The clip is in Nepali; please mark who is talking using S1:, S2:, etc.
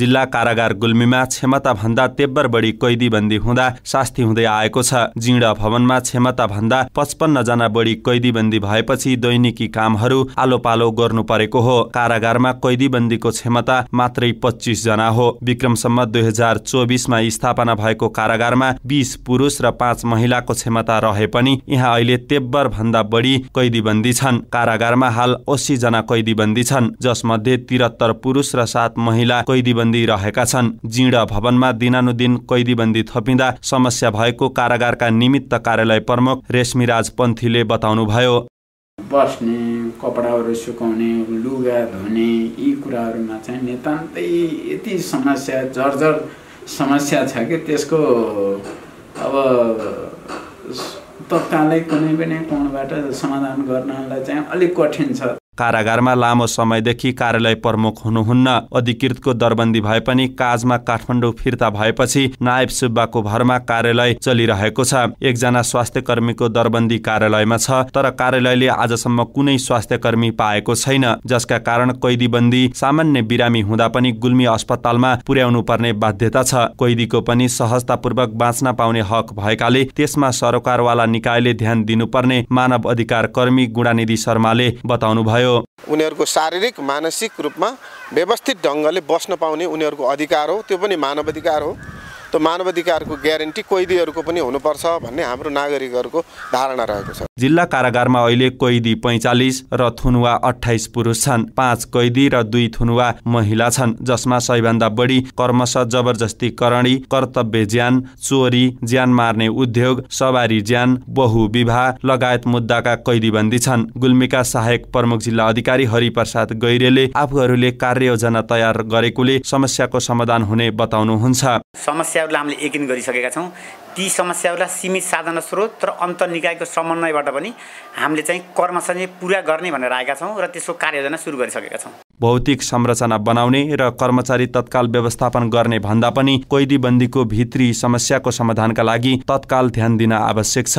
S1: जिल्ला कारागार गुल्मीमा क्षमताभन्दा तेब्बर बढी कैदीबन्दी हुँदा शास्ति हुँदै आएको छ जीर्ण भवनमा क्षमताभन्दा जना बढी कैदीबन्दी भएपछि दैनिकी कामहरू आलो पालो गर्नु परेको हो कारागारमा कैदीबन्दीको क्षमता मात्रै जना हो विक्रमसम्म दुई हजार चौबिसमा स्थापना भएको कारागारमा बिस पुरुष र पाँच महिलाको क्षमता रहे पनि यहाँ अहिले तेब्बर भन्दा बढी कैदीबन्दी छन् कारागारमा हाल जना कैदीबन्दी छन् जसमध्ये तिहत्तर पुरुष र सात महिला कैदी कैदीबन्दी रहेका छन् जीर्ण भवनमा दिनानुदिन कैदीबन्दी थपिँदा समस्या भएको कारागारका निमित्त कार्यालय प्रमुख रेशमिराज पन्थीले बताउनुभयो
S2: बस्ने कपडाहरू सुकाउने लुगा धुने यी कुराहरूमा चाहिँ नितान्तै यति समस्या जर्जर समस्या छ कि त्यसको अब तत्कालै कुनै पनि कोणबाट समाधान गर्नलाई चाहिँ अलिक कठिन छ
S1: कारागारमा लामो समयदेखि कार्यालय प्रमुख हुनुहुन्न अधिकृतको दरबन्दी भए पनि काजमा काठमाडौँ फिर्ता भएपछि नायब सुब्बाको भरमा कार्यालय चलिरहेको छ एकजना स्वास्थ्य कर्मीको दरबन्दी कार्यालयमा छ तर कार्यालयले आजसम्म कुनै स्वास्थ्य कर्मी पाएको छैन जसका कारण कैदीबन्दी सामान्य बिरामी हुँदा पनि गुल्मी अस्पतालमा पुर्याउनु पर्ने बाध्यता छ कैदीको पनि सहजतापूर्वक बाँच्न पाउने हक भएकाले त्यसमा सरकारवाला निकायले ध्यान दिनुपर्ने मानव अधिकार कर्मी गुणानिधि शर्माले बताउनुभयो भयो
S3: उनीहरूको शारीरिक मानसिक रूपमा व्यवस्थित ढङ्गले बस्न पाउने उनीहरूको अधिकार हो त्यो पनि मानव अधिकार हो त्यो मानवाधिकारको ग्यारेन्टी कैदीहरूको पनि हुनुपर्छ भन्ने हाम्रो नागरिकहरूको धारणा रहेको छ
S1: जिल्ला कारागारमा अहिले कैदी पैँचालिस र थुनुवा अठाइस पुरुष छन् पाँच कैदी र दुई थुनुवा महिला छन् जसमा सबैभन्दा बढी कर्मश जबरजस्ती करणी कर्तव्य ज्यान चोरी ज्यान मार्ने उद्योग सवारी ज्यान बहुविवाह लगायत मुद्दाका कैदीबन्दी छन् गुल्मीका सहायक प्रमुख जिल्ला अधिकारी हरिप्रसाद गैरेले आफूहरूले कार्ययोजना तयार गरेकोले समस्याको समाधान हुने बताउनुहुन्छ
S4: समस्या समस्याहरूलाई हामीले एकिन गरिसकेका छौँ ती समस्याहरूलाई सीमित साधन स्रोत र निकायको समन्वयबाट पनि हामीले चाहिँ कर्मचारी पुरा गर्ने भनेर आएका छौँ र त्यसको कार्ययोजना सुरु गरिसकेका छौँ
S1: भौतिक संरचना बनाउने र कर्मचारी तत्काल व्यवस्थापन गर्ने भन्दा पनि कैदीबन्दीको भित्री समस्याको समाधानका लागि तत्काल ध्यान दिन आवश्यक छ